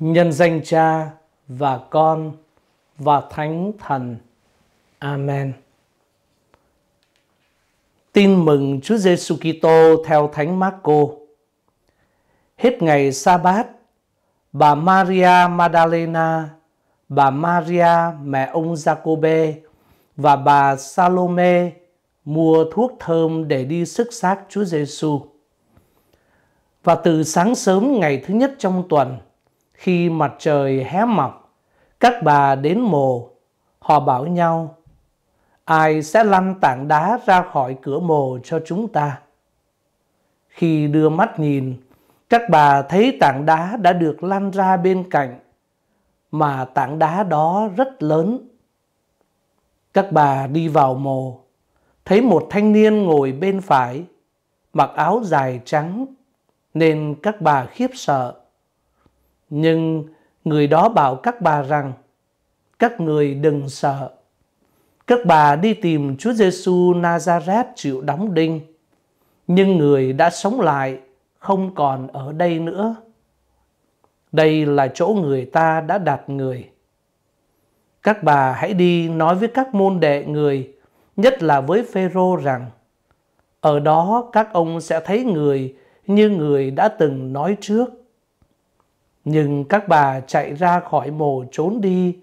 nhân danh Cha và Con và Thánh Thần. Amen. Tin mừng Chúa Giêsu Kitô theo Thánh Marco. Hết ngày sa bát, bà Maria Magdalena, bà Maria mẹ ông Jacobe và bà Salome mua thuốc thơm để đi sức xác Chúa Giêsu. Và từ sáng sớm ngày thứ nhất trong tuần, khi mặt trời hé mọc, các bà đến mồ, họ bảo nhau, ai sẽ lăn tảng đá ra khỏi cửa mồ cho chúng ta. Khi đưa mắt nhìn, các bà thấy tảng đá đã được lăn ra bên cạnh, mà tảng đá đó rất lớn. Các bà đi vào mồ, thấy một thanh niên ngồi bên phải, mặc áo dài trắng, nên các bà khiếp sợ. Nhưng người đó bảo các bà rằng, các người đừng sợ. Các bà đi tìm Chúa Giêsu Nazareth chịu đóng đinh, nhưng người đã sống lại, không còn ở đây nữa. Đây là chỗ người ta đã đặt người. Các bà hãy đi nói với các môn đệ người, nhất là với Phêrô rằng, ở đó các ông sẽ thấy người như người đã từng nói trước. Nhưng các bà chạy ra khỏi mồ trốn đi,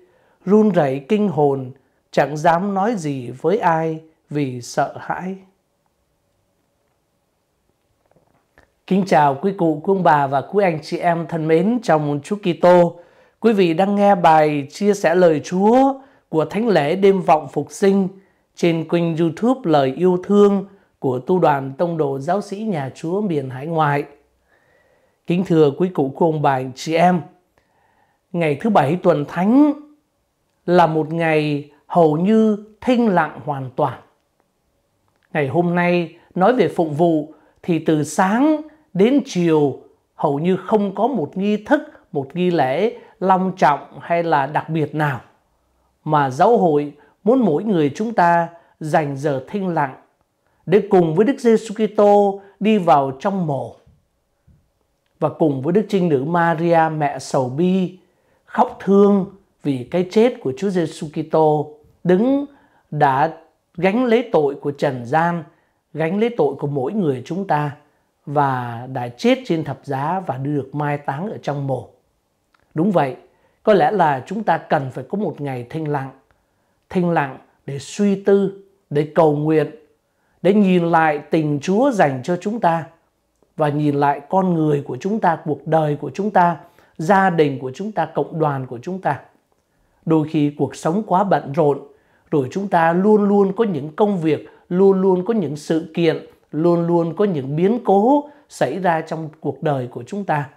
run rẩy kinh hồn, chẳng dám nói gì với ai vì sợ hãi. Kính chào quý cụ, quý ông bà và quý anh chị em thân mến trong Chúa Kitô. Quý vị đang nghe bài chia sẻ lời Chúa của Thánh lễ đêm vọng phục sinh trên kênh YouTube Lời yêu thương của tu đoàn Tông đồ Giáo sĩ Nhà Chúa miền Hải ngoại. Kính thưa quý cụ cô ông bà anh chị em, ngày thứ bảy tuần thánh là một ngày hầu như thinh lặng hoàn toàn. Ngày hôm nay nói về phụng vụ thì từ sáng đến chiều hầu như không có một nghi thức, một nghi lễ long trọng hay là đặc biệt nào mà giáo hội muốn mỗi người chúng ta dành giờ thinh lặng để cùng với Đức Giêsu Kitô đi vào trong mộ và cùng với Đức Trinh Nữ Maria mẹ sầu bi khóc thương vì cái chết của Chúa Giêsu Kitô đứng đã gánh lấy tội của trần gian, gánh lấy tội của mỗi người chúng ta và đã chết trên thập giá và được mai táng ở trong mồ. Đúng vậy, có lẽ là chúng ta cần phải có một ngày thanh lặng, thanh lặng để suy tư, để cầu nguyện, để nhìn lại tình Chúa dành cho chúng ta và nhìn lại con người của chúng ta, cuộc đời của chúng ta, gia đình của chúng ta, cộng đoàn của chúng ta. Đôi khi cuộc sống quá bận rộn, rồi chúng ta luôn luôn có những công việc, luôn luôn có những sự kiện, luôn luôn có những biến cố xảy ra trong cuộc đời của chúng ta.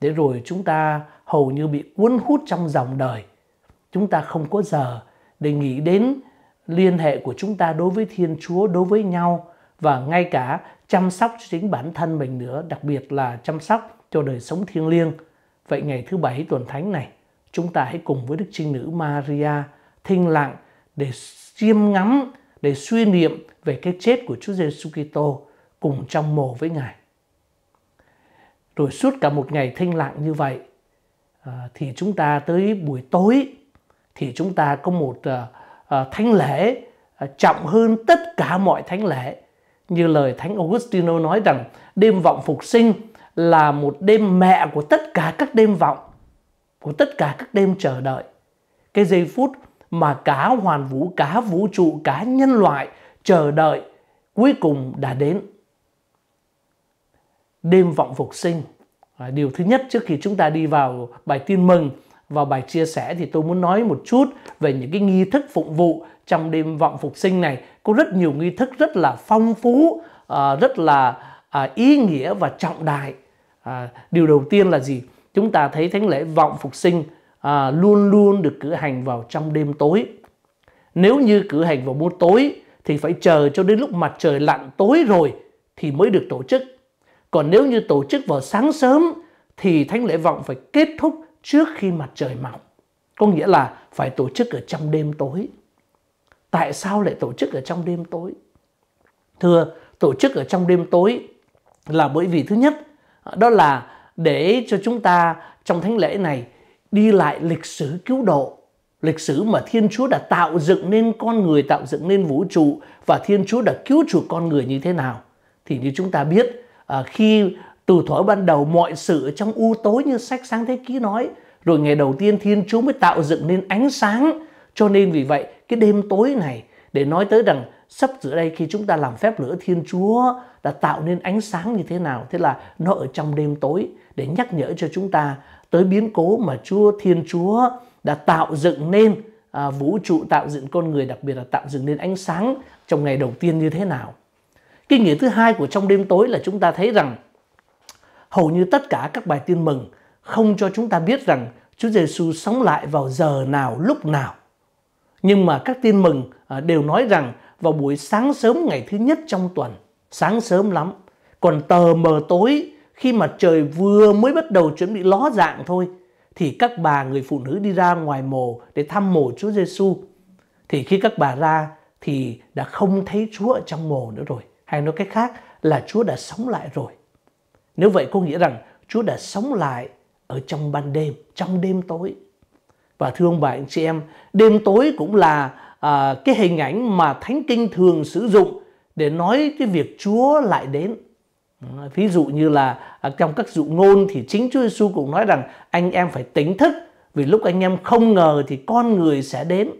Để rồi chúng ta hầu như bị cuốn hút trong dòng đời. Chúng ta không có giờ để nghĩ đến liên hệ của chúng ta đối với Thiên Chúa, đối với nhau và ngay cả chăm sóc chính bản thân mình nữa, đặc biệt là chăm sóc cho đời sống thiêng liêng. Vậy ngày thứ bảy tuần thánh này, chúng ta hãy cùng với Đức Trinh Nữ Maria thinh lặng để chiêm ngắm, để suy niệm về cái chết của Chúa Giêsu Kitô cùng trong mồ với Ngài. Rồi suốt cả một ngày thinh lặng như vậy, à, thì chúng ta tới buổi tối thì chúng ta có một à, à, thánh lễ trọng hơn tất cả mọi thánh lễ như lời Thánh Augustino nói rằng đêm vọng phục sinh là một đêm mẹ của tất cả các đêm vọng, của tất cả các đêm chờ đợi. Cái giây phút mà cả hoàn vũ, cả vũ trụ, cả nhân loại chờ đợi cuối cùng đã đến. Đêm vọng phục sinh. Điều thứ nhất trước khi chúng ta đi vào bài tin mừng vào bài chia sẻ thì tôi muốn nói một chút về những cái nghi thức phụng vụ trong đêm vọng phục sinh này có rất nhiều nghi thức rất là phong phú à, rất là à, ý nghĩa và trọng đại à, điều đầu tiên là gì chúng ta thấy thánh lễ vọng phục sinh à, luôn luôn được cử hành vào trong đêm tối nếu như cử hành vào buổi tối thì phải chờ cho đến lúc mặt trời lặn tối rồi thì mới được tổ chức còn nếu như tổ chức vào sáng sớm thì thánh lễ vọng phải kết thúc trước khi mặt trời mọc có nghĩa là phải tổ chức ở trong đêm tối tại sao lại tổ chức ở trong đêm tối thưa tổ chức ở trong đêm tối là bởi vì thứ nhất đó là để cho chúng ta trong thánh lễ này đi lại lịch sử cứu độ lịch sử mà thiên chúa đã tạo dựng nên con người tạo dựng nên vũ trụ và thiên chúa đã cứu chuộc con người như thế nào thì như chúng ta biết à, khi từ thuở ban đầu mọi sự trong u tối như sách sáng thế ký nói rồi ngày đầu tiên thiên chúa mới tạo dựng nên ánh sáng cho nên vì vậy cái đêm tối này để nói tới rằng sắp giữa đây khi chúng ta làm phép lửa Thiên Chúa đã tạo nên ánh sáng như thế nào. Thế là nó ở trong đêm tối để nhắc nhở cho chúng ta tới biến cố mà Chúa Thiên Chúa đã tạo dựng nên à, vũ trụ tạo dựng con người đặc biệt là tạo dựng nên ánh sáng trong ngày đầu tiên như thế nào. Cái nghĩa thứ hai của trong đêm tối là chúng ta thấy rằng hầu như tất cả các bài tin mừng không cho chúng ta biết rằng Chúa Giêsu sống lại vào giờ nào, lúc nào. Nhưng mà các tin mừng à, đều nói rằng vào buổi sáng sớm ngày thứ nhất trong tuần, sáng sớm lắm, còn tờ mờ tối khi mà trời vừa mới bắt đầu chuẩn bị ló dạng thôi thì các bà người phụ nữ đi ra ngoài mồ để thăm mồ Chúa Giêsu. Thì khi các bà ra thì đã không thấy Chúa ở trong mồ nữa rồi, hay nói cách khác là Chúa đã sống lại rồi. Nếu vậy có nghĩa rằng Chúa đã sống lại ở trong ban đêm, trong đêm tối. Và thưa ông bà anh chị em, đêm tối cũng là à, cái hình ảnh mà Thánh Kinh thường sử dụng để nói cái việc Chúa lại đến. Ví dụ như là à, trong các dụ ngôn thì chính Chúa Giêsu cũng nói rằng anh em phải tỉnh thức vì lúc anh em không ngờ thì con người sẽ đến.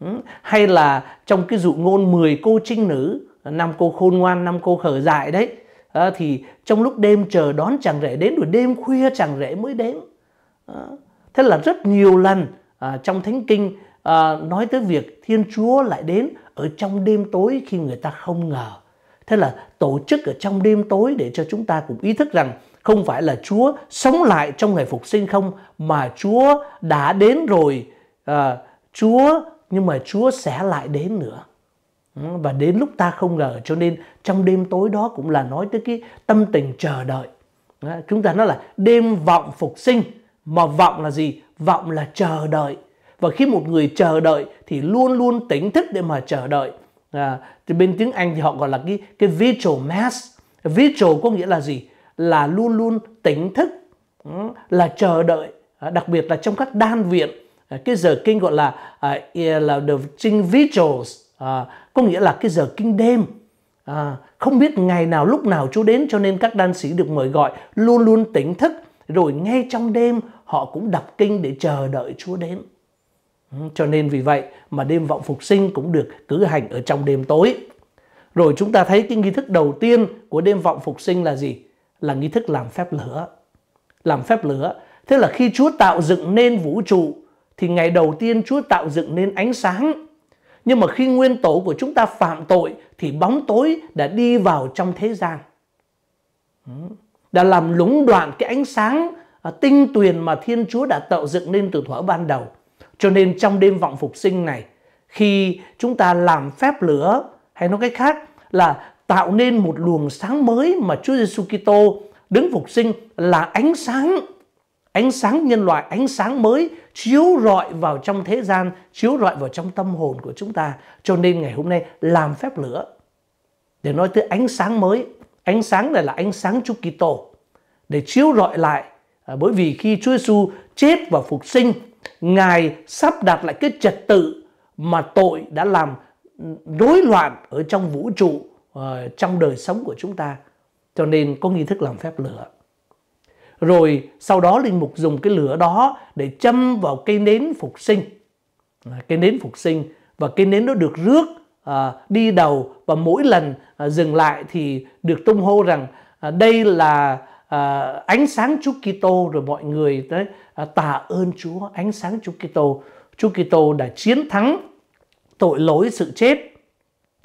Ừ, hay là trong cái dụ ngôn 10 cô trinh nữ, năm cô khôn ngoan, năm cô khở dại đấy, à, thì trong lúc đêm chờ đón chàng rể đến rồi đêm khuya chàng rể mới đến. À, Thế là rất nhiều lần à, trong Thánh Kinh à, nói tới việc Thiên Chúa lại đến ở trong đêm tối khi người ta không ngờ. Thế là tổ chức ở trong đêm tối để cho chúng ta cũng ý thức rằng không phải là Chúa sống lại trong ngày phục sinh không mà Chúa đã đến rồi à, Chúa nhưng mà Chúa sẽ lại đến nữa ừ, và đến lúc ta không ngờ cho nên trong đêm tối đó cũng là nói tới cái tâm tình chờ đợi chúng ta nói là đêm vọng phục sinh mà vọng là gì? Vọng là chờ đợi. Và khi một người chờ đợi thì luôn luôn tỉnh thức để mà chờ đợi. À, thì bên tiếng Anh thì họ gọi là cái cái virtual mass. virtual có nghĩa là gì? Là luôn luôn tỉnh thức, ừ, là chờ đợi. À, đặc biệt là trong các đan viện. À, cái giờ kinh gọi là à, là the ching vigils. À, có nghĩa là cái giờ kinh đêm. À, không biết ngày nào lúc nào Chúa đến cho nên các đan sĩ được mời gọi luôn luôn tỉnh thức rồi ngay trong đêm họ cũng đọc kinh để chờ đợi Chúa đến. Ừ, cho nên vì vậy mà đêm vọng phục sinh cũng được cử hành ở trong đêm tối. Rồi chúng ta thấy cái nghi thức đầu tiên của đêm vọng phục sinh là gì? Là nghi thức làm phép lửa. Làm phép lửa. Thế là khi Chúa tạo dựng nên vũ trụ thì ngày đầu tiên Chúa tạo dựng nên ánh sáng. Nhưng mà khi nguyên tổ của chúng ta phạm tội thì bóng tối đã đi vào trong thế gian. Ừ, đã làm lúng đoạn cái ánh sáng à, tinh tuyền mà Thiên Chúa đã tạo dựng nên từ thuở ban đầu. Cho nên trong đêm vọng phục sinh này, khi chúng ta làm phép lửa hay nói cách khác là tạo nên một luồng sáng mới mà Chúa Giêsu Kitô đứng phục sinh là ánh sáng ánh sáng nhân loại, ánh sáng mới chiếu rọi vào trong thế gian, chiếu rọi vào trong tâm hồn của chúng ta. Cho nên ngày hôm nay làm phép lửa để nói tới ánh sáng mới, Ánh sáng này là ánh sáng Chúa Kitô để chiếu rọi lại à, bởi vì khi Chúa Giêsu chết và phục sinh, Ngài sắp đặt lại cái trật tự mà tội đã làm rối loạn ở trong vũ trụ à, trong đời sống của chúng ta. Cho nên có nghi thức làm phép lửa. Rồi sau đó linh mục dùng cái lửa đó để châm vào cây nến phục sinh. À, cây nến phục sinh và cây nến nó được rước à, đi đầu và mỗi lần à, dừng lại thì được tung hô rằng à, đây là à, ánh sáng Chúa Kitô rồi mọi người đấy à, tạ ơn Chúa ánh sáng Chúa Kitô Chúa Kitô đã chiến thắng tội lỗi sự chết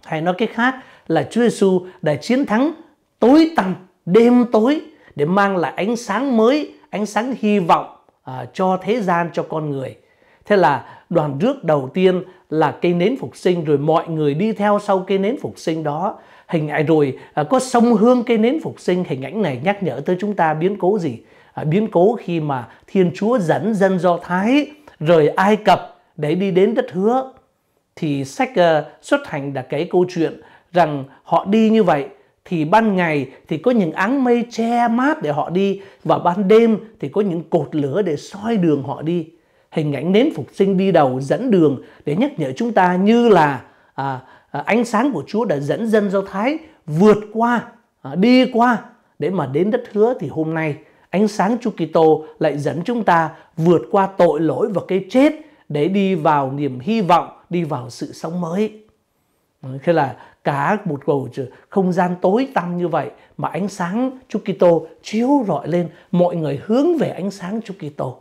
hay nói cách khác là Chúa Giêsu đã chiến thắng tối tăm đêm tối để mang lại ánh sáng mới ánh sáng hy vọng à, cho thế gian cho con người Thế là đoàn rước đầu tiên là cây nến phục sinh rồi mọi người đi theo sau cây nến phục sinh đó. Hình ảnh rồi à, có sông hương cây nến phục sinh, hình ảnh này nhắc nhở tới chúng ta biến cố gì? À, biến cố khi mà Thiên Chúa dẫn dân Do Thái rời Ai Cập để đi đến đất hứa. Thì sách à, xuất hành đã kể câu chuyện rằng họ đi như vậy thì ban ngày thì có những áng mây che mát để họ đi và ban đêm thì có những cột lửa để soi đường họ đi hình ảnh nến phục sinh đi đầu dẫn đường để nhắc nhở chúng ta như là à, à, ánh sáng của Chúa đã dẫn dân Do Thái vượt qua, à, đi qua để mà đến đất hứa thì hôm nay ánh sáng Chúa Kitô lại dẫn chúng ta vượt qua tội lỗi và cái chết để đi vào niềm hy vọng, đi vào sự sống mới. Thế là cả một bầu không gian tối tăm như vậy mà ánh sáng Chúa Kitô chiếu rọi lên, mọi người hướng về ánh sáng Chúa Kitô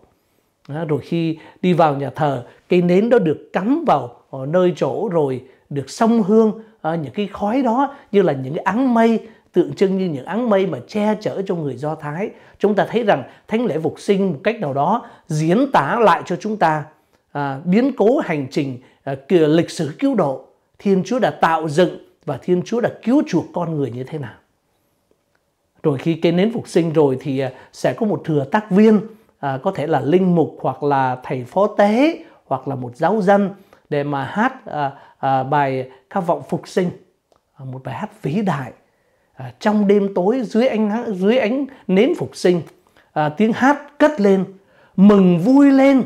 rồi khi đi vào nhà thờ cây nến đó được cắm vào ờ, nơi chỗ rồi được xông hương ờ, những cái khói đó như là những cái áng mây tượng trưng như những áng mây mà che chở cho người Do Thái. Chúng ta thấy rằng thánh lễ phục sinh một cách nào đó diễn tả lại cho chúng ta à, biến cố hành trình à, lịch sử cứu độ. Thiên Chúa đã tạo dựng và Thiên Chúa đã cứu chuộc con người như thế nào. Rồi khi cái nến phục sinh rồi thì à, sẽ có một thừa tác viên à, có thể là linh mục hoặc là thầy phó tế hoặc là một giáo dân để mà hát à, à, bài khát vọng phục sinh à, một bài hát vĩ đại à, trong đêm tối dưới ánh dưới ánh nến phục sinh à, tiếng hát cất lên mừng vui lên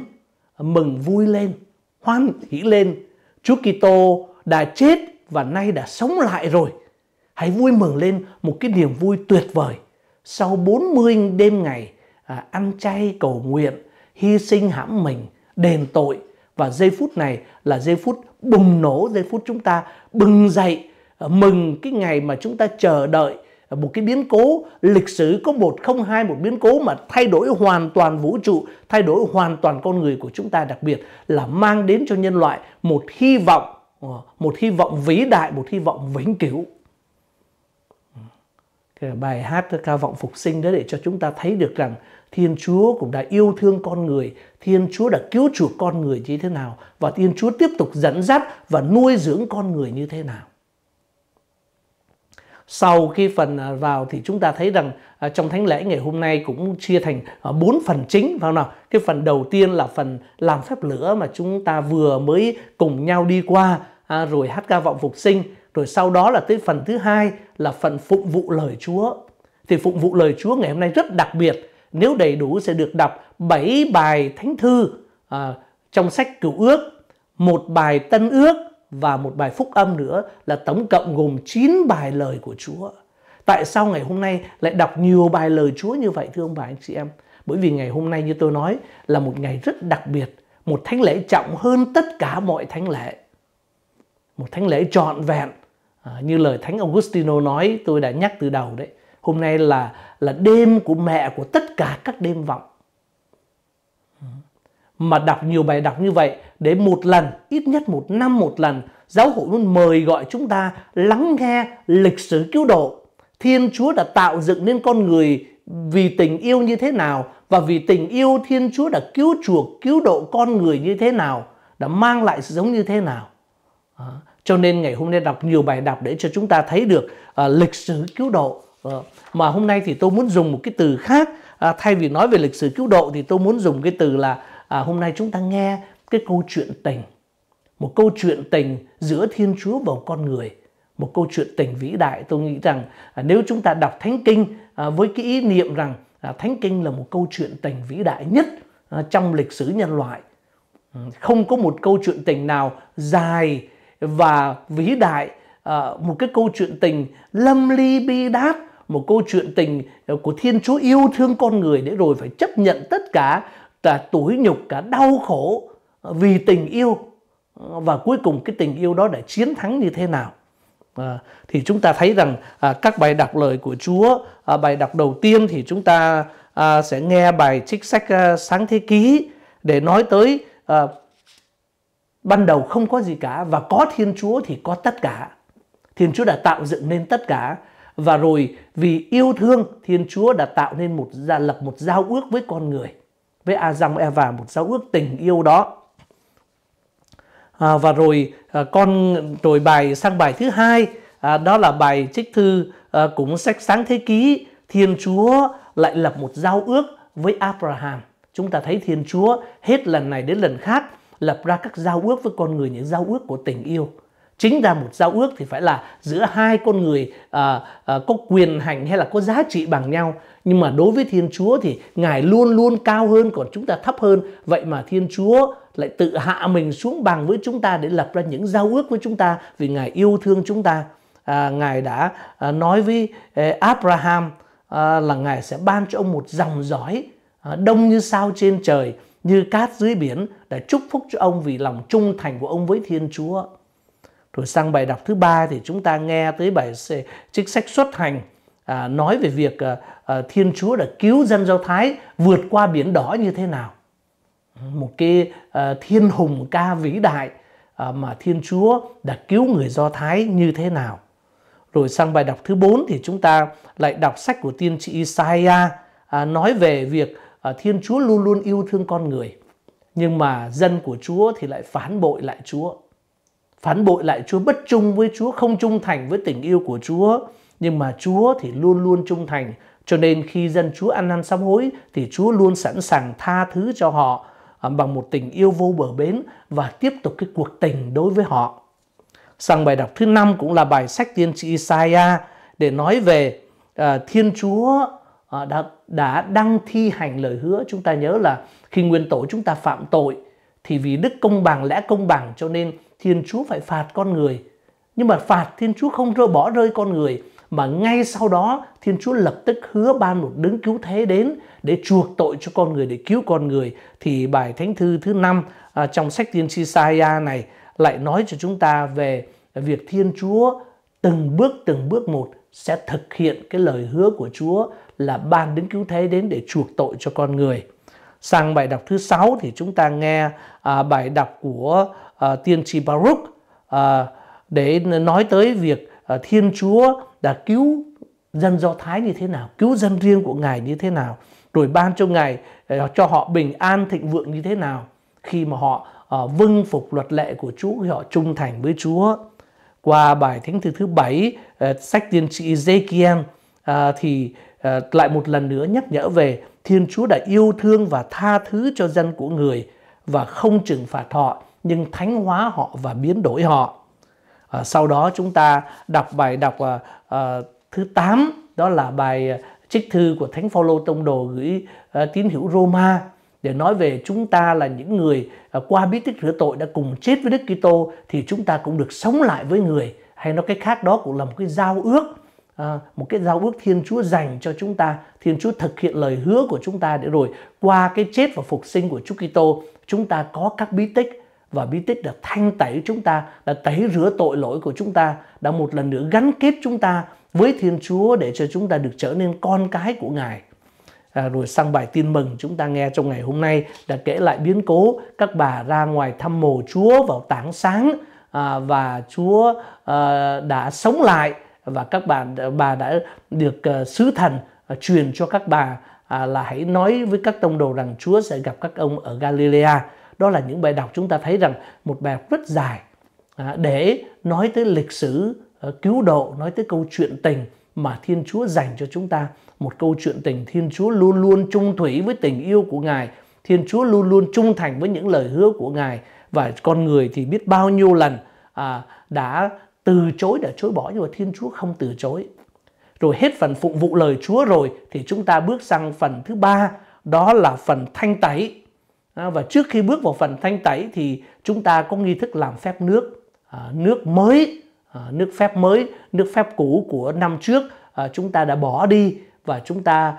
mừng vui lên hoan hỷ lên Chúa Kitô đã chết và nay đã sống lại rồi hãy vui mừng lên một cái niềm vui tuyệt vời sau 40 đêm ngày à, ăn chay cầu nguyện, hy sinh hãm mình, đền tội và giây phút này là giây phút bùng nổ, giây phút chúng ta bừng dậy à, mừng cái ngày mà chúng ta chờ đợi một cái biến cố lịch sử có một không hai một biến cố mà thay đổi hoàn toàn vũ trụ thay đổi hoàn toàn con người của chúng ta đặc biệt là mang đến cho nhân loại một hy vọng à, một hy vọng vĩ đại một hy vọng vĩnh cửu ừ. bài hát ca vọng phục sinh đó để cho chúng ta thấy được rằng Thiên Chúa cũng đã yêu thương con người, Thiên Chúa đã cứu chuộc con người như thế nào và Thiên Chúa tiếp tục dẫn dắt và nuôi dưỡng con người như thế nào. Sau khi phần à, vào thì chúng ta thấy rằng à, trong thánh lễ ngày hôm nay cũng chia thành à, bốn phần chính vào nào? Cái phần đầu tiên là phần làm phép lửa mà chúng ta vừa mới cùng nhau đi qua rồi hát ca vọng phục sinh rồi sau đó là tới phần thứ hai là phần phụng vụ lời Chúa. Thì phụng vụ lời Chúa ngày hôm nay rất đặc biệt nếu đầy đủ sẽ được đọc 7 bài thánh thư à, trong sách cựu ước, một bài tân ước và một bài phúc âm nữa là tổng cộng gồm 9 bài lời của Chúa. Tại sao ngày hôm nay lại đọc nhiều bài lời Chúa như vậy thưa ông bà anh chị em? Bởi vì ngày hôm nay như tôi nói là một ngày rất đặc biệt, một thánh lễ trọng hơn tất cả mọi thánh lễ. Một thánh lễ trọn vẹn, à, như lời Thánh Augustino nói tôi đã nhắc từ đầu đấy hôm nay là là đêm của mẹ của tất cả các đêm vọng mà đọc nhiều bài đọc như vậy để một lần ít nhất một năm một lần giáo hội luôn mời gọi chúng ta lắng nghe lịch sử cứu độ thiên chúa đã tạo dựng nên con người vì tình yêu như thế nào và vì tình yêu thiên chúa đã cứu chuộc cứu độ con người như thế nào đã mang lại sự sống như thế nào à, cho nên ngày hôm nay đọc nhiều bài đọc để cho chúng ta thấy được à, lịch sử cứu độ Vâng. mà hôm nay thì tôi muốn dùng một cái từ khác à, thay vì nói về lịch sử cứu độ thì tôi muốn dùng cái từ là à, hôm nay chúng ta nghe cái câu chuyện tình một câu chuyện tình giữa thiên chúa và con người một câu chuyện tình vĩ đại tôi nghĩ rằng à, nếu chúng ta đọc thánh kinh à, với cái ý niệm rằng à, thánh kinh là một câu chuyện tình vĩ đại nhất à, trong lịch sử nhân loại ừ, không có một câu chuyện tình nào dài và vĩ đại à, một cái câu chuyện tình lâm ly bi đát một câu chuyện tình ờ, của Thiên Chúa yêu thương con người để rồi phải chấp nhận tất cả cả tủi nhục cả đau khổ ờ, vì tình yêu ờ, và cuối cùng cái tình yêu đó đã chiến thắng như thế nào à, thì chúng ta thấy rằng à, các bài đọc lời của Chúa à, bài đọc đầu tiên thì chúng ta à, sẽ nghe bài trích sách à, sáng thế ký để nói tới à, ban đầu không có gì cả và có Thiên Chúa thì có tất cả Thiên Chúa đã tạo dựng nên tất cả và rồi vì yêu thương Thiên Chúa đã tạo nên một gia lập một giao ước với con người với Adam Eva một giao ước tình yêu đó à, và rồi à, con rồi bài sang bài thứ hai à, đó là bài trích thư à, cũng sách sáng thế ký Thiên Chúa lại lập một giao ước với Abraham chúng ta thấy Thiên Chúa hết lần này đến lần khác lập ra các giao ước với con người những giao ước của tình yêu chính ra một giao ước thì phải là giữa hai con người à, à, có quyền hành hay là có giá trị bằng nhau nhưng mà đối với thiên chúa thì ngài luôn luôn cao hơn còn chúng ta thấp hơn vậy mà thiên chúa lại tự hạ mình xuống bằng với chúng ta để lập ra những giao ước với chúng ta vì ngài yêu thương chúng ta à, ngài đã à, nói với à, abraham à, là ngài sẽ ban cho ông một dòng dõi à, đông như sao trên trời như cát dưới biển để chúc phúc cho ông vì lòng trung thành của ông với thiên chúa rồi sang bài đọc thứ ba thì chúng ta nghe tới bài trích sách xuất hành à, nói về việc à, à, Thiên Chúa đã cứu dân Do Thái vượt qua biển đỏ như thế nào một cái à, thiên hùng ca vĩ đại à, mà Thiên Chúa đã cứu người Do Thái như thế nào rồi sang bài đọc thứ bốn thì chúng ta lại đọc sách của tiên tri Isaiah à, nói về việc à, Thiên Chúa luôn luôn yêu thương con người nhưng mà dân của Chúa thì lại phản bội lại Chúa phản bội lại Chúa, bất trung với Chúa, không trung thành với tình yêu của Chúa. Nhưng mà Chúa thì luôn luôn trung thành. Cho nên khi dân Chúa ăn năn sám hối thì Chúa luôn sẵn sàng tha thứ cho họ à, bằng một tình yêu vô bờ bến và tiếp tục cái cuộc tình đối với họ. Sang bài đọc thứ năm cũng là bài sách tiên tri Isaiah để nói về uh, Thiên Chúa uh, đã đã đăng thi hành lời hứa. Chúng ta nhớ là khi nguyên tổ chúng ta phạm tội thì vì đức công bằng lẽ công bằng cho nên Thiên Chúa phải phạt con người. Nhưng mà phạt Thiên Chúa không rơi bỏ rơi con người mà ngay sau đó Thiên Chúa lập tức hứa ban một đấng cứu thế đến để chuộc tội cho con người để cứu con người thì bài thánh thư thứ năm à, trong sách tiên tri Saia này lại nói cho chúng ta về việc Thiên Chúa từng bước từng bước một sẽ thực hiện cái lời hứa của Chúa là ban đấng cứu thế đến để chuộc tội cho con người. Sang bài đọc thứ sáu thì chúng ta nghe à, bài đọc của uh, tiên tri Baruch uh, để nói tới việc uh, Thiên Chúa đã cứu dân Do Thái như thế nào, cứu dân riêng của Ngài như thế nào, rồi ban cho Ngài uh, cho họ bình an thịnh vượng như thế nào khi mà họ uh, vâng phục luật lệ của Chúa, họ trung thành với Chúa. Qua bài thánh thư thứ bảy uh, sách tiên tri Ezekiel uh, thì uh, lại một lần nữa nhắc nhở về Thiên Chúa đã yêu thương và tha thứ cho dân của người và không trừng phạt họ nhưng thánh hóa họ và biến đổi họ. À, sau đó chúng ta đọc bài đọc à, à, thứ 8 đó là bài à, trích thư của Thánh Phaolô tông đồ gửi à, tín hữu Roma để nói về chúng ta là những người à, qua bí tích rửa tội đã cùng chết với Đức Kitô thì chúng ta cũng được sống lại với người hay nói cái khác đó cũng là một cái giao ước à, một cái giao ước Thiên Chúa dành cho chúng ta Thiên Chúa thực hiện lời hứa của chúng ta để rồi qua cái chết và phục sinh của Chúa Kitô chúng ta có các bí tích và bí tích đã thanh tẩy chúng ta, đã tẩy rửa tội lỗi của chúng ta, đã một lần nữa gắn kết chúng ta với Thiên Chúa để cho chúng ta được trở nên con cái của Ngài. À, rồi sang bài tin mừng chúng ta nghe trong ngày hôm nay đã kể lại biến cố các bà ra ngoài thăm mồ Chúa vào tảng sáng à, và Chúa à, đã sống lại và các bà bà đã được à, sứ thần à, truyền cho các bà à, là hãy nói với các tông đồ rằng Chúa sẽ gặp các ông ở Galilea đó là những bài đọc chúng ta thấy rằng một bài rất dài à, để nói tới lịch sử ờ, cứu độ nói tới câu chuyện tình mà Thiên Chúa dành cho chúng ta một câu chuyện tình Thiên Chúa luôn luôn trung thủy với tình yêu của Ngài Thiên Chúa luôn luôn trung thành với những lời hứa của Ngài và con người thì biết bao nhiêu lần à, đã từ chối đã chối bỏ nhưng mà Thiên Chúa không từ chối rồi hết phần phụng vụ lời Chúa rồi thì chúng ta bước sang phần thứ ba đó là phần thanh tẩy À, và trước khi bước vào phần thanh tẩy thì chúng ta có nghi thức làm phép nước à, nước mới à, nước phép mới nước phép cũ của năm trước chúng ta đã bỏ đi và chúng ta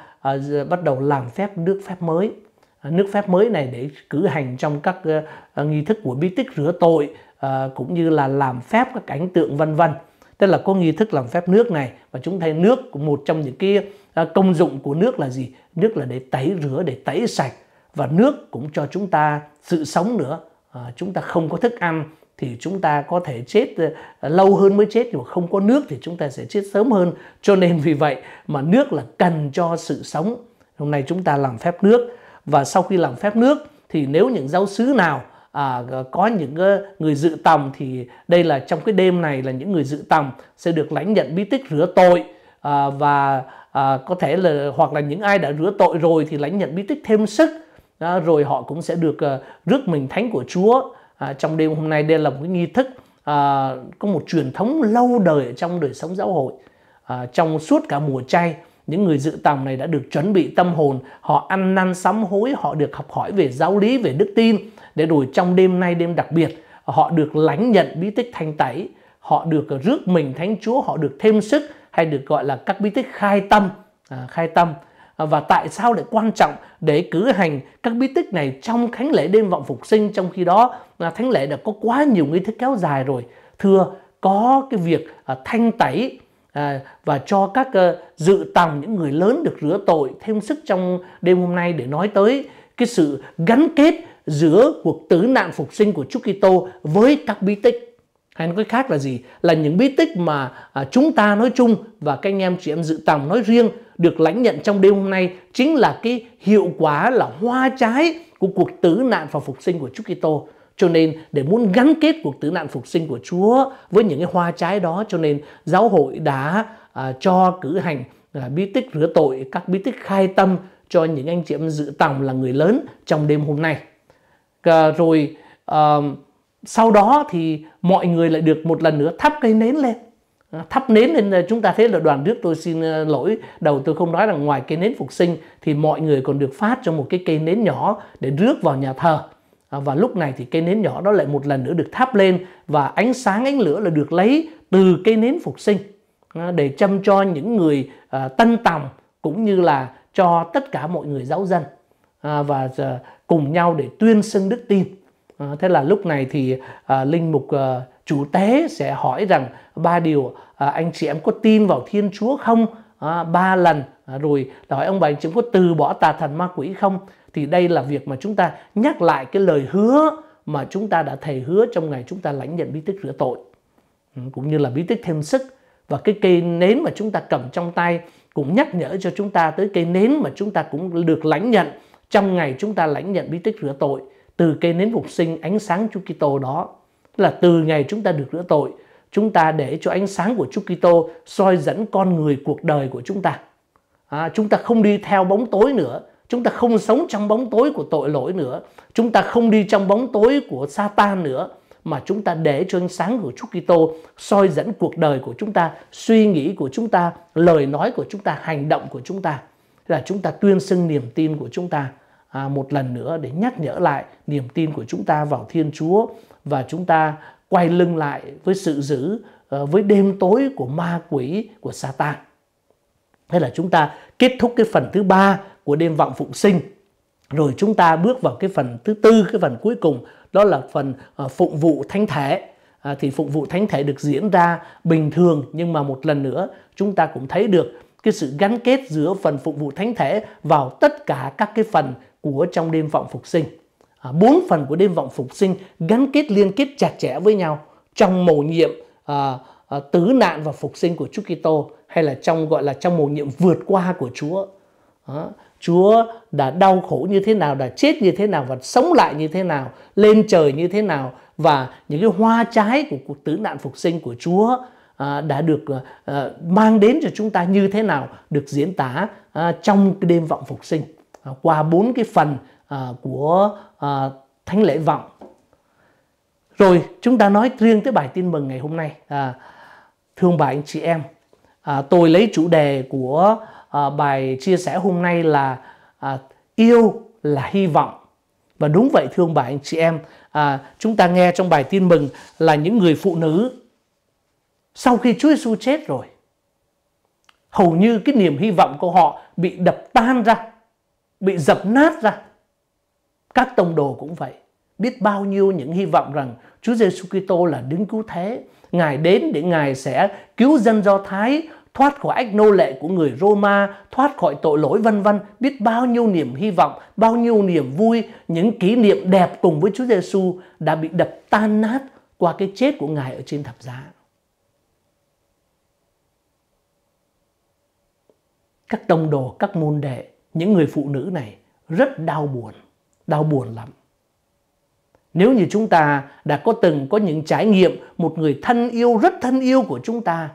bắt đầu làm phép nước phép mới nước phép mới này để cử hành trong các nghi thức của bí tích rửa tội cũng như là làm phép các cảnh tượng vân vân tức là có nghi thức làm phép nước này và chúng thấy nước một trong những cái công dụng của nước là gì nước là để tẩy rửa để tẩy sạch và nước cũng cho chúng ta sự sống nữa à, chúng ta không có thức ăn thì chúng ta có thể chết ờ, lâu hơn mới chết nhưng mà không có nước thì chúng ta sẽ chết sớm hơn cho nên vì vậy mà nước là cần cho sự sống hôm nay chúng ta làm phép nước và sau khi làm phép nước thì nếu những giáo sứ nào à, có những ờ, người dự tòng thì đây là trong cái đêm này là những người dự tòng sẽ được lãnh nhận bí tích rửa tội à, và à, có thể là hoặc là những ai đã rửa tội rồi thì lãnh nhận bí tích thêm sức đó, rồi họ cũng sẽ được uh, rước mình thánh của Chúa à, trong đêm hôm nay đây là một cái nghi thức à, có một truyền thống lâu đời trong đời sống giáo hội à, trong suốt cả mùa chay những người dự tòng này đã được chuẩn bị tâm hồn họ ăn năn sám hối họ được học hỏi về giáo lý về đức tin để rồi trong đêm nay đêm đặc biệt họ được lãnh nhận bí tích thanh tẩy họ được ờ, rước mình thánh chúa họ được thêm sức hay được gọi là các bí tích khai tâm à, khai tâm và tại sao lại quan trọng để cử hành các bí tích này trong thánh lễ đêm vọng phục sinh trong khi đó à, thánh lễ đã có quá nhiều nghi thức kéo dài rồi thưa có cái việc à, thanh tẩy à, và cho các ờ, dự tòng những người lớn được rửa tội thêm sức trong đêm hôm nay để nói tới cái sự gắn kết giữa cuộc tử nạn phục sinh của Chúa Kitô với các bí tích hay nói cách khác là gì là những bí tích mà chúng ta nói chung và các anh em chị em dự tòng nói riêng được lãnh nhận trong đêm hôm nay chính là cái hiệu quả là hoa trái của cuộc tử nạn và phục sinh của Chúa Kitô. Cho nên để muốn gắn kết cuộc tử nạn phục sinh của Chúa với những cái hoa trái đó cho nên giáo hội đã à, cho cử hành à, bí tích rửa tội, các bí tích khai tâm cho những anh chị em dự tòng là người lớn trong đêm hôm nay. À, rồi à, sau đó thì mọi người lại được một lần nữa thắp cây nến lên thắp nến lên ờ, chúng ta thấy là đoàn rước tôi xin ờ, lỗi đầu tôi không nói là ngoài cây nến phục sinh thì mọi người còn được phát cho một cái cây nến nhỏ để rước vào nhà thờ à, và lúc này thì cây nến nhỏ đó lại một lần nữa được thắp lên và ánh sáng ánh lửa là được lấy từ cây nến phục sinh à, để chăm cho những người ờ, tân tòng cũng như là cho tất cả mọi người giáo dân à, và cùng nhau để tuyên xưng đức tin thế là lúc này thì linh mục chủ tế sẽ hỏi rằng ba điều à, anh chị em có tin vào thiên chúa không à, ba lần à, rồi hỏi ông bà anh chị em có từ bỏ tà thần ma quỷ không thì đây là việc mà chúng ta nhắc lại cái lời hứa mà chúng ta đã thề hứa trong ngày chúng ta lãnh nhận bí tích rửa tội ừ, cũng như là bí tích thêm sức và cái cây nến mà chúng ta cầm trong tay cũng nhắc nhở cho chúng ta tới cây nến mà chúng ta cũng được lãnh nhận trong ngày chúng ta lãnh nhận bí tích rửa tội từ cây nến phục sinh ánh sáng Chúa Kitô đó là từ ngày chúng ta được rửa tội, chúng ta để cho ánh sáng của Chúa Kitô soi dẫn con người cuộc đời của chúng ta. À, chúng ta không đi theo bóng tối nữa, chúng ta không sống trong bóng tối của tội lỗi nữa, chúng ta không đi trong bóng tối của Satan nữa mà chúng ta để cho ánh sáng của Chúa Kitô soi dẫn cuộc đời của chúng ta, suy nghĩ của chúng ta, lời nói của chúng ta, hành động của chúng ta là chúng ta tuyên xưng niềm tin của chúng ta à, một lần nữa để nhắc nhở lại niềm tin của chúng ta vào Thiên Chúa và chúng ta quay lưng lại với sự giữ ờ, với đêm tối của ma quỷ của Satan. Thế là chúng ta kết thúc cái phần thứ ba của đêm vọng phụng sinh. Rồi chúng ta bước vào cái phần thứ tư, cái phần cuối cùng đó là phần ờ, phụng vụ thánh thể. À, thì phụng vụ thánh thể được diễn ra bình thường nhưng mà một lần nữa chúng ta cũng thấy được cái sự gắn kết giữa phần phụng vụ thánh thể vào tất cả các cái phần của trong đêm vọng phục sinh. À, bốn à, phần của đêm vọng phục sinh gắn kết liên kết chặt chẽ với nhau trong mầu nhiệm à, à, tứ nạn và phục sinh của Chúa Kitô hay là trong gọi là trong mầu nhiệm vượt qua của Chúa. À, Chúa đã đau khổ như thế nào, đã chết như thế nào và sống lại như thế nào, lên trời như thế nào và những cái hoa trái của cuộc tử nạn phục sinh của Chúa à, đã được à, à, mang đến cho chúng ta như thế nào được diễn tả à, trong cái đêm vọng phục sinh. À, qua bốn cái phần à, của à, thánh lễ vọng rồi chúng ta nói riêng tới bài tin mừng ngày hôm nay thương thưa bà anh chị em tôi lấy chủ đề của bài chia sẻ hôm nay là yêu là hy vọng và đúng vậy thương ông bà anh chị em chúng ta nghe trong bài tin mừng là những người phụ nữ sau khi Chúa Giêsu chết rồi hầu như cái niềm hy vọng của họ bị đập tan ra bị dập nát ra. Các tông đồ cũng vậy, biết bao nhiêu những hy vọng rằng Chúa Giêsu Kitô là đứng cứu thế, Ngài đến để Ngài sẽ cứu dân Do Thái thoát khỏi ách nô lệ của người Roma, thoát khỏi tội lỗi vân vân, biết bao nhiêu niềm hy vọng, bao nhiêu niềm vui, những kỷ niệm đẹp cùng với Chúa Giêsu đã bị đập tan nát qua cái chết của Ngài ở trên thập giá. Các tông đồ, các môn đệ những người phụ nữ này rất đau buồn, đau buồn lắm. Nếu như chúng ta đã có từng có những trải nghiệm một người thân yêu rất thân yêu của chúng ta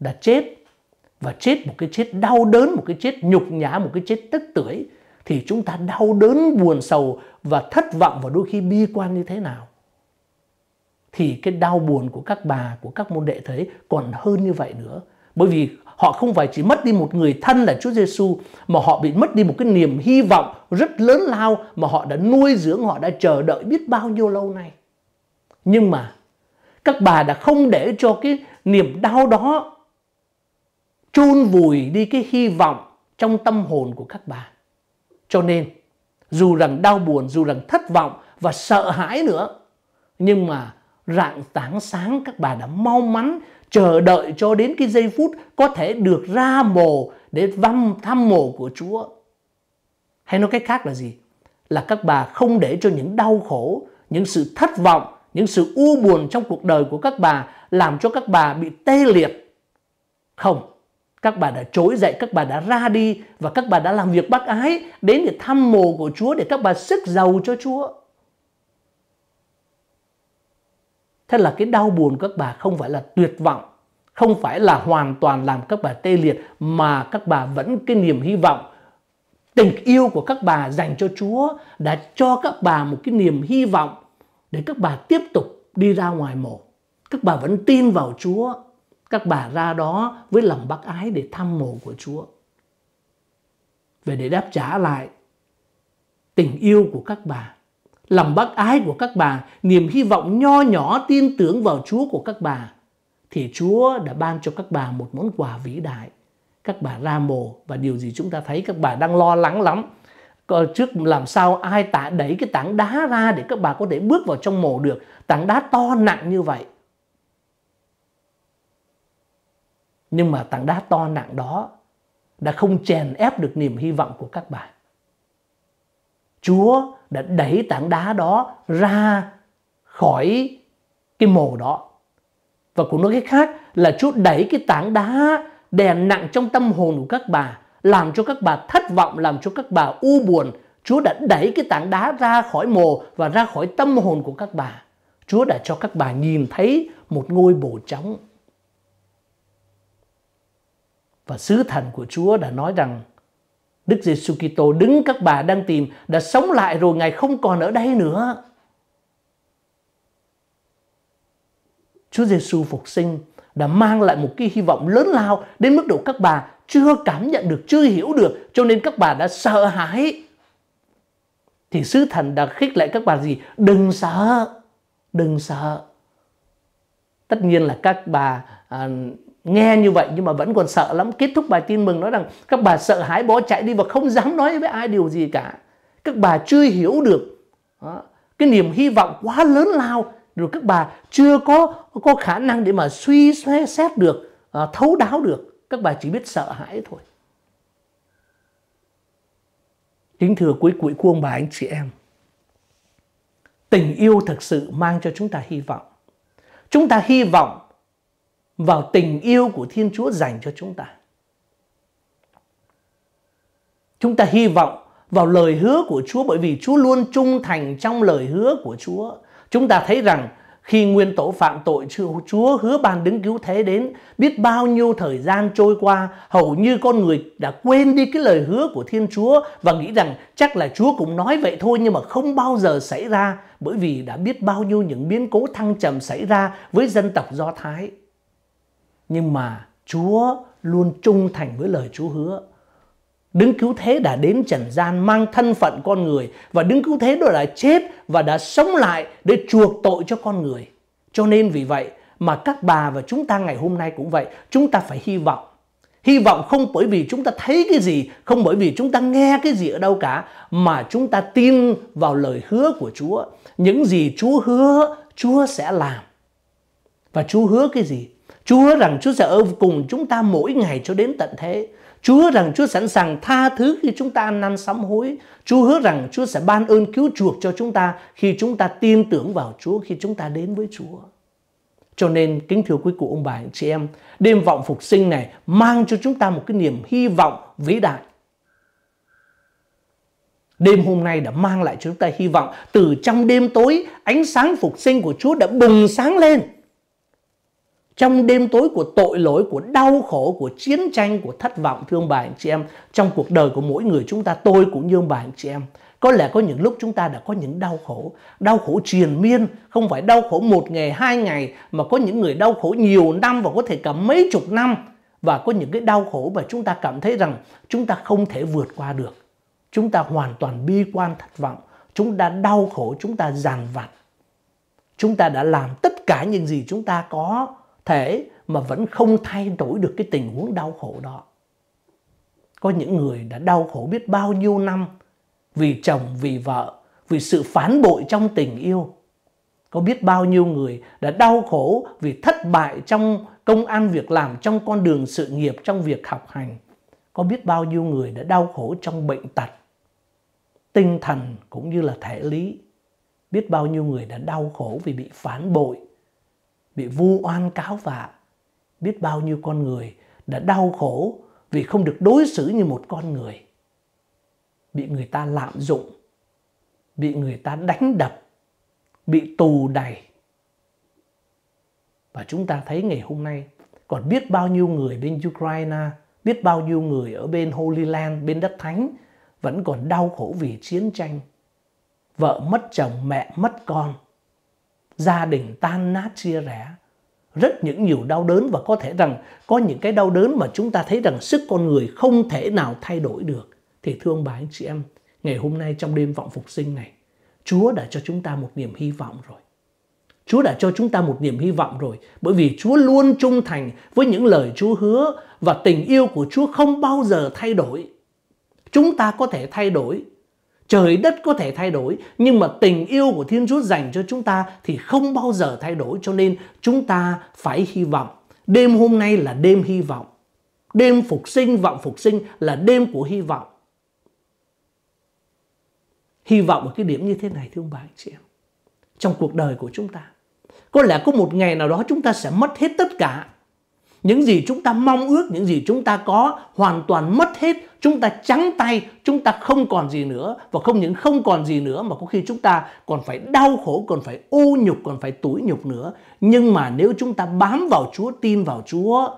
đã chết và chết một cái chết đau đớn, một cái chết nhục nhã, một cái chết tức tưởi thì chúng ta đau đớn, buồn sầu và thất vọng và đôi khi bi quan như thế nào? Thì cái đau buồn của các bà, của các môn đệ thế còn hơn như vậy nữa. Bởi vì họ không phải chỉ mất đi một người thân là Chúa Giêsu mà họ bị mất đi một cái niềm hy vọng rất lớn lao mà họ đã nuôi dưỡng, họ đã chờ đợi biết bao nhiêu lâu nay. Nhưng mà các bà đã không để cho cái niềm đau đó chôn vùi đi cái hy vọng trong tâm hồn của các bà. Cho nên dù rằng đau buồn, dù rằng thất vọng và sợ hãi nữa, nhưng mà rạng tảng sáng các bà đã mau mắn chờ đợi cho đến cái giây phút có thể được ra mồ để văm thăm mồ của Chúa. Hay nói cách khác là gì? Là các bà không để cho những đau khổ, những sự thất vọng, những sự u buồn trong cuộc đời của các bà làm cho các bà bị tê liệt. Không, các bà đã trỗi dậy, các bà đã ra đi và các bà đã làm việc bác ái đến để thăm mồ của Chúa để các bà sức giàu cho Chúa. thế là cái đau buồn các bà không phải là tuyệt vọng không phải là hoàn toàn làm các bà tê liệt mà các bà vẫn cái niềm hy vọng tình yêu của các bà dành cho Chúa đã cho các bà một cái niềm hy vọng để các bà tiếp tục đi ra ngoài mộ. Các bà vẫn tin vào Chúa, các bà ra đó với lòng bác ái để thăm mộ của Chúa. Về để đáp trả lại tình yêu của các bà lòng bác ái của các bà, niềm hy vọng nho nhỏ tin tưởng vào Chúa của các bà, thì Chúa đã ban cho các bà một món quà vĩ đại. Các bà ra mồ và điều gì chúng ta thấy các bà đang lo lắng lắm. Trước làm sao ai tạ đẩy cái tảng đá ra để các bà có thể bước vào trong mồ được. Tảng đá to nặng như vậy. Nhưng mà tảng đá to nặng đó đã không chèn ép được niềm hy vọng của các bà. Chúa đã đẩy tảng đá đó ra khỏi cái mồ đó và cũng nói cách khác là Chúa đẩy cái tảng đá đè nặng trong tâm hồn của các bà làm cho các bà thất vọng làm cho các bà u buồn Chúa đã đẩy cái tảng đá ra khỏi mồ và ra khỏi tâm hồn của các bà Chúa đã cho các bà nhìn thấy một ngôi bổ trống và sứ thần của Chúa đã nói rằng Đức Giêsu Kitô đứng các bà đang tìm đã sống lại rồi Ngài không còn ở đây nữa. Chúa Giêsu phục sinh đã mang lại một cái hy vọng lớn lao đến mức độ các bà chưa cảm nhận được, chưa hiểu được cho nên các bà đã sợ hãi. Thì sứ thần đã khích lệ các bà gì? Đừng sợ, đừng sợ. Tất nhiên là các bà à, nghe như vậy nhưng mà vẫn còn sợ lắm kết thúc bài tin mừng nói rằng các bà sợ hãi bỏ chạy đi và không dám nói với ai điều gì cả các bà chưa hiểu được đó. cái niềm hy vọng quá lớn lao rồi các bà chưa có có khả năng để mà suy xét được à, thấu đáo được các bà chỉ biết sợ hãi thôi kính thưa quý quỹ cuông bà anh chị em tình yêu thực sự mang cho chúng ta hy vọng chúng ta hy vọng vào tình yêu của Thiên Chúa dành cho chúng ta. Chúng ta hy vọng vào lời hứa của Chúa bởi vì Chúa luôn trung thành trong lời hứa của Chúa. Chúng ta thấy rằng khi nguyên tổ phạm tội Chúa hứa ban đứng cứu thế đến biết bao nhiêu thời gian trôi qua hầu như con người đã quên đi cái lời hứa của Thiên Chúa và nghĩ rằng chắc là Chúa cũng nói vậy thôi nhưng mà không bao giờ xảy ra bởi vì đã biết bao nhiêu những biến cố thăng trầm xảy ra với dân tộc Do Thái nhưng mà Chúa luôn trung thành với lời Chúa hứa. Đứng cứu thế đã đến trần gian mang thân phận con người và đứng cứu thế đó đã chết và đã sống lại để chuộc tội cho con người. Cho nên vì vậy mà các bà và chúng ta ngày hôm nay cũng vậy, chúng ta phải hy vọng. Hy vọng không bởi vì chúng ta thấy cái gì, không bởi vì chúng ta nghe cái gì ở đâu cả, mà chúng ta tin vào lời hứa của Chúa. Những gì Chúa hứa, Chúa sẽ làm. Và Chúa hứa cái gì? Chúa rằng Chúa sẽ ở cùng chúng ta mỗi ngày cho đến tận thế. Chúa hứa rằng Chúa sẵn sàng tha thứ khi chúng ta ăn năn sám hối. Chúa hứa rằng Chúa sẽ ban ơn cứu chuộc cho chúng ta khi chúng ta tin tưởng vào Chúa, khi chúng ta đến với Chúa. Cho nên kính thưa quý cụ ông bà anh chị em, đêm vọng phục sinh này mang cho chúng ta một cái niềm hy vọng vĩ đại. Đêm hôm nay đã mang lại cho chúng ta hy vọng. Từ trong đêm tối, ánh sáng phục sinh của Chúa đã bừng sáng lên trong đêm tối của tội lỗi, của đau khổ, của chiến tranh, của thất vọng thương ông chị em, trong cuộc đời của mỗi người chúng ta, tôi cũng như ông chị em, có lẽ có những lúc chúng ta đã có những đau khổ, đau khổ triền miên, không phải đau khổ một ngày, hai ngày, mà có những người đau khổ nhiều năm và có thể cả mấy chục năm. Và có những cái đau khổ mà chúng ta cảm thấy rằng chúng ta không thể vượt qua được. Chúng ta hoàn toàn bi quan thất vọng, chúng ta đau khổ, chúng ta giàn vặt. Chúng ta đã làm tất cả những gì chúng ta có thể mà vẫn không thay đổi được cái tình huống đau khổ đó. Có những người đã đau khổ biết bao nhiêu năm vì chồng, vì vợ, vì sự phản bội trong tình yêu. Có biết bao nhiêu người đã đau khổ vì thất bại trong công an việc làm, trong con đường sự nghiệp, trong việc học hành. Có biết bao nhiêu người đã đau khổ trong bệnh tật, tinh thần cũng như là thể lý. Biết bao nhiêu người đã đau khổ vì bị phản bội, bị vu oan cáo vạ. Biết bao nhiêu con người đã đau khổ vì không được đối xử như một con người. Bị người ta lạm dụng, bị người ta đánh đập, bị tù đày. Và chúng ta thấy ngày hôm nay còn biết bao nhiêu người bên Ukraine, biết bao nhiêu người ở bên Holy Land, bên đất thánh vẫn còn đau khổ vì chiến tranh. Vợ mất chồng, mẹ mất con gia đình tan nát chia rẽ rất những nhiều đau đớn và có thể rằng có những cái đau đớn mà chúng ta thấy rằng sức con người không thể nào thay đổi được thì thương bà anh chị em ngày hôm nay trong đêm vọng phục sinh này Chúa đã cho chúng ta một niềm hy vọng rồi Chúa đã cho chúng ta một niềm hy vọng rồi bởi vì Chúa luôn trung thành với những lời Chúa hứa và tình yêu của Chúa không bao giờ thay đổi chúng ta có thể thay đổi Trời đất có thể thay đổi nhưng mà tình yêu của Thiên Chúa dành cho chúng ta thì không bao giờ thay đổi cho nên chúng ta phải hy vọng. Đêm hôm nay là đêm hy vọng. Đêm phục sinh, vọng phục sinh là đêm của hy vọng. Hy vọng ở cái điểm như thế này thưa ông bà anh chị em. Trong cuộc đời của chúng ta. Có lẽ có một ngày nào đó chúng ta sẽ mất hết tất cả những gì chúng ta mong ước những gì chúng ta có hoàn toàn mất hết chúng ta trắng tay chúng ta không còn gì nữa và không những không còn gì nữa mà có khi chúng ta còn phải đau khổ còn phải ô nhục còn phải tủi nhục nữa nhưng mà nếu chúng ta bám vào chúa tin vào chúa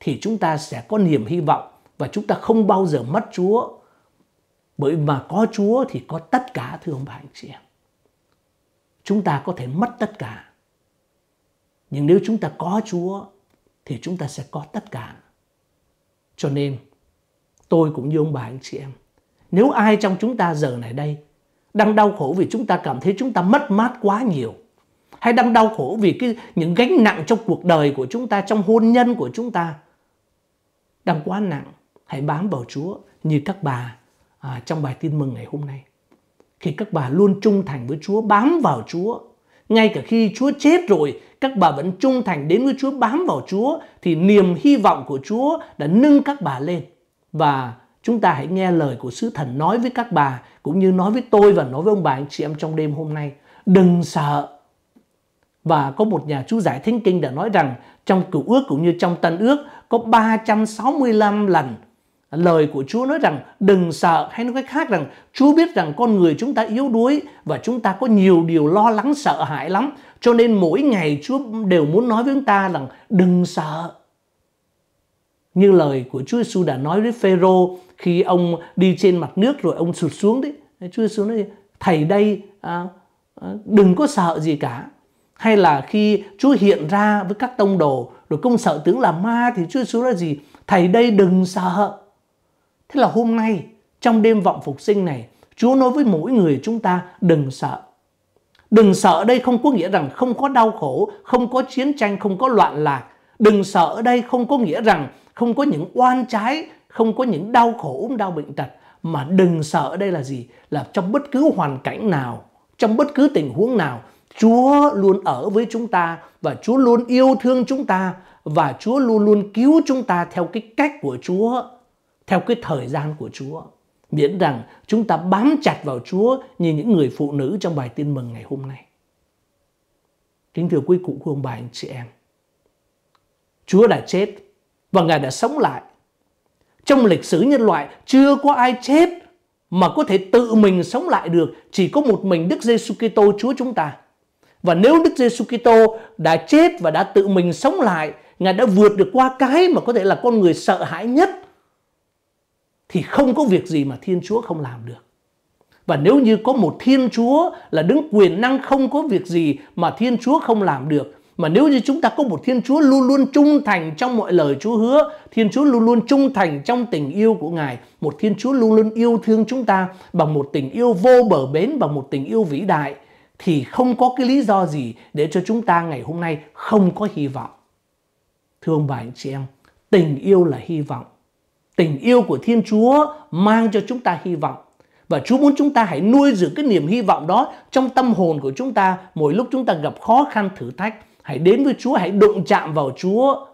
thì chúng ta sẽ có niềm hy vọng và chúng ta không bao giờ mất chúa bởi mà có chúa thì có tất cả thưa ông bà anh chị em chúng ta có thể mất tất cả nhưng nếu chúng ta có chúa thì chúng ta sẽ có tất cả. Cho nên tôi cũng như ông bà anh chị em, nếu ai trong chúng ta giờ này đây đang đau khổ vì chúng ta cảm thấy chúng ta mất mát quá nhiều hay đang đau khổ vì cái những gánh nặng trong cuộc đời của chúng ta trong hôn nhân của chúng ta đang quá nặng hãy bám vào Chúa như các bà à, trong bài tin mừng ngày hôm nay khi các bà luôn trung thành với Chúa bám vào Chúa ngay cả khi Chúa chết rồi các bà vẫn trung thành đến với Chúa, bám vào Chúa thì niềm hy vọng của Chúa đã nâng các bà lên. Và chúng ta hãy nghe lời của sứ thần nói với các bà cũng như nói với tôi và nói với ông bà anh chị em trong đêm hôm nay, đừng sợ. Và có một nhà chú giải Thánh Kinh đã nói rằng trong cựu ước cũng như trong tân ước có 365 lần lời của Chúa nói rằng đừng sợ hay nói cách khác rằng Chúa biết rằng con người chúng ta yếu đuối và chúng ta có nhiều điều lo lắng sợ hãi lắm cho nên mỗi ngày Chúa đều muốn nói với chúng ta rằng đừng sợ như lời của Chúa Giêsu đã nói với Phêrô khi ông đi trên mặt nước rồi ông sụt xuống đấy Chúa Giêsu nói thầy đây à, à, đừng có sợ gì cả hay là khi Chúa hiện ra với các tông đồ rồi công sợ tưởng là ma thì Chúa Giêsu nói gì thầy đây đừng sợ Thế là hôm nay trong đêm vọng phục sinh này Chúa nói với mỗi người chúng ta đừng sợ. Đừng sợ ở đây không có nghĩa rằng không có đau khổ, không có chiến tranh, không có loạn lạc. Đừng sợ ở đây không có nghĩa rằng không có những oan trái, không có những đau khổ, ốm đau bệnh tật. Mà đừng sợ ở đây là gì? Là trong bất cứ hoàn cảnh nào, trong bất cứ tình huống nào, Chúa luôn ở với chúng ta và Chúa luôn yêu thương chúng ta và Chúa luôn luôn cứu chúng ta theo cái cách của Chúa theo cái thời gian của Chúa. Miễn rằng chúng ta bám chặt vào Chúa như những người phụ nữ trong bài tin mừng ngày hôm nay. Kính thưa quý cụ, quý ông bà, anh chị em. Chúa đã chết và Ngài đã sống lại. Trong lịch sử nhân loại chưa có ai chết mà có thể tự mình sống lại được, chỉ có một mình Đức Giêsu Kitô Chúa chúng ta. Và nếu Đức Giêsu Kitô đã chết và đã tự mình sống lại, Ngài đã vượt được qua cái mà có thể là con người sợ hãi nhất thì không có việc gì mà Thiên Chúa không làm được. Và nếu như có một Thiên Chúa là đứng quyền năng không có việc gì mà Thiên Chúa không làm được mà nếu như chúng ta có một Thiên Chúa luôn luôn trung thành trong mọi lời Chúa hứa, Thiên Chúa luôn luôn trung thành trong tình yêu của Ngài, một Thiên Chúa luôn luôn yêu thương chúng ta bằng một tình yêu vô bờ bến, bằng một tình yêu vĩ đại, thì không có cái lý do gì để cho chúng ta ngày hôm nay không có hy vọng. Thưa ông bà anh chị em, tình yêu là hy vọng. Tình yêu của Thiên Chúa mang cho chúng ta hy vọng. Và Chúa muốn chúng ta hãy nuôi dưỡng cái niềm hy vọng đó trong tâm hồn của chúng ta mỗi lúc chúng ta gặp khó khăn thử thách. Hãy đến với Chúa, hãy đụng chạm vào Chúa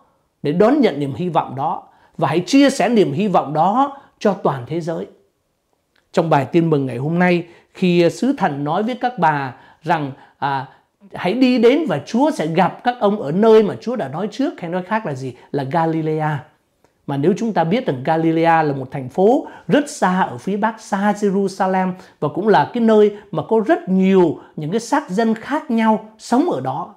để đón nhận niềm hy vọng đó và hãy chia sẻ niềm hy vọng đó cho toàn thế giới. Trong bài tin mừng ngày hôm nay khi sứ thần nói với các bà rằng à, hãy đi đến và Chúa sẽ gặp các ông ở nơi mà Chúa đã nói trước hay nói khác là gì? Là Galilea. Mà nếu chúng ta biết rằng Galilea là một thành phố rất xa ở phía bắc, xa Jerusalem và cũng là cái nơi mà có rất nhiều những cái xác dân khác nhau sống ở đó.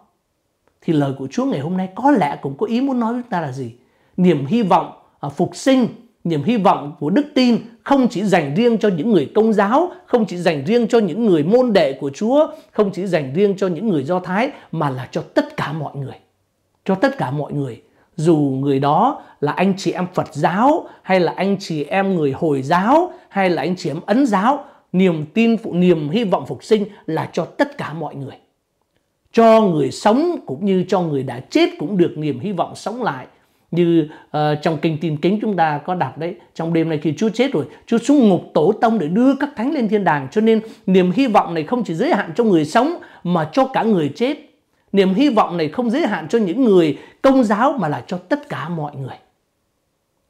Thì lời của Chúa ngày hôm nay có lẽ cũng có ý muốn nói với chúng ta là gì? Niềm hy vọng à, phục sinh, niềm hy vọng của đức tin không chỉ dành riêng cho những người công giáo, không chỉ dành riêng cho những người môn đệ của Chúa, không chỉ dành riêng cho những người Do Thái mà là cho tất cả mọi người. Cho tất cả mọi người dù người đó là anh chị em Phật giáo hay là anh chị em người Hồi giáo hay là anh chị em Ấn giáo niềm tin phụ niềm hy vọng phục sinh là cho tất cả mọi người cho người sống cũng như cho người đã chết cũng được niềm hy vọng sống lại như uh, trong kinh tin kính chúng ta có đọc đấy trong đêm nay khi Chúa chết rồi Chúa xuống ngục tổ tông để đưa các thánh lên thiên đàng cho nên niềm hy vọng này không chỉ giới hạn cho người sống mà cho cả người chết niềm hy vọng này không giới hạn cho những người công giáo mà là cho tất cả mọi người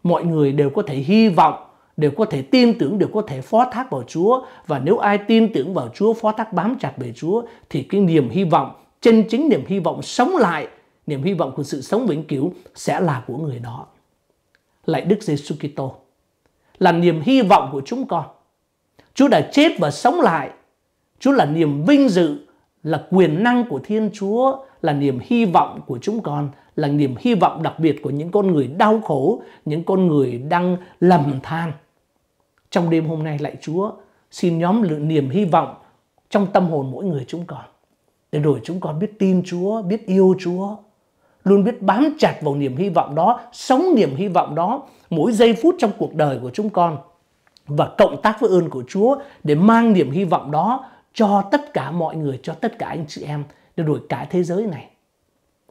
mọi người đều có thể hy vọng đều có thể tin tưởng đều có thể phó thác vào chúa và nếu ai tin tưởng vào chúa phó thác bám chặt về chúa thì cái niềm hy vọng chân chính niềm hy vọng sống lại niềm hy vọng của sự sống vĩnh cửu sẽ là của người đó Lạy đức giêsu kitô là niềm hy vọng của chúng con chúa đã chết và sống lại chúa là niềm vinh dự là quyền năng của Thiên Chúa, là niềm hy vọng của chúng con, là niềm hy vọng đặc biệt của những con người đau khổ, những con người đang lầm than. Trong đêm hôm nay lại Chúa, xin nhóm lượng niềm hy vọng trong tâm hồn mỗi người chúng con. Để rồi chúng con biết tin Chúa, biết yêu Chúa, luôn biết bám chặt vào niềm hy vọng đó, sống niềm hy vọng đó mỗi giây phút trong cuộc đời của chúng con và cộng tác với ơn của Chúa để mang niềm hy vọng đó cho tất cả mọi người, cho tất cả anh chị em, để đổi cả thế giới này.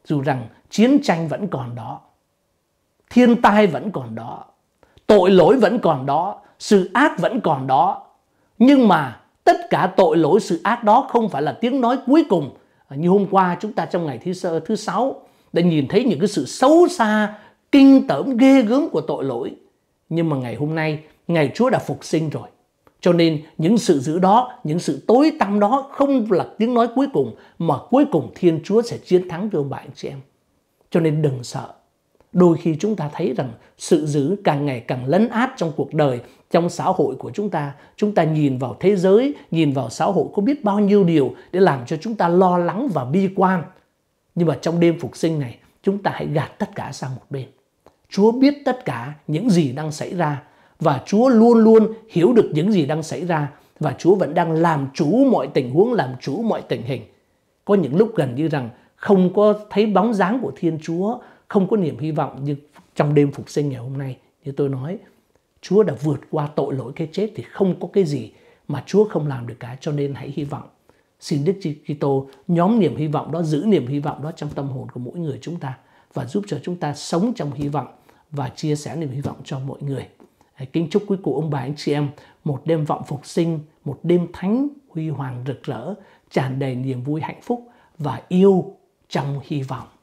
Dù rằng chiến tranh vẫn còn đó, thiên tai vẫn còn đó, tội lỗi vẫn còn đó, sự ác vẫn còn đó. Nhưng mà tất cả tội lỗi sự ác đó không phải là tiếng nói cuối cùng. À, như hôm qua chúng ta trong ngày thứ sơ thứ sáu đã nhìn thấy những cái sự xấu xa, kinh tởm ghê gớm của tội lỗi. Nhưng mà ngày hôm nay, ngày Chúa đã phục sinh rồi. Cho nên những sự giữ đó, những sự tối tăm đó không là tiếng nói cuối cùng mà cuối cùng Thiên Chúa sẽ chiến thắng thưa ông bà chị em. Cho nên đừng sợ. Đôi khi chúng ta thấy rằng sự giữ càng ngày càng lấn át trong cuộc đời, trong xã hội của chúng ta. Chúng ta nhìn vào thế giới, nhìn vào xã hội có biết bao nhiêu điều để làm cho chúng ta lo lắng và bi quan. Nhưng mà trong đêm phục sinh này, chúng ta hãy gạt tất cả sang một bên. Chúa biết tất cả những gì đang xảy ra và Chúa luôn luôn hiểu được những gì đang xảy ra và Chúa vẫn đang làm chủ mọi tình huống, làm chủ mọi tình hình. Có những lúc gần như rằng không có thấy bóng dáng của Thiên Chúa, không có niềm hy vọng như trong đêm phục sinh ngày hôm nay như tôi nói. Chúa đã vượt qua tội lỗi cái chết thì không có cái gì mà Chúa không làm được cả cho nên hãy hy vọng. Xin Đức Kitô nhóm niềm hy vọng đó giữ niềm hy vọng đó trong tâm hồn của mỗi người chúng ta và giúp cho chúng ta sống trong hy vọng và chia sẻ niềm hy vọng cho mọi người. Kính chúc quý cụ ông bà anh chị em một đêm vọng phục sinh, một đêm thánh huy hoàng rực rỡ, tràn đầy niềm vui hạnh phúc và yêu trong hy vọng.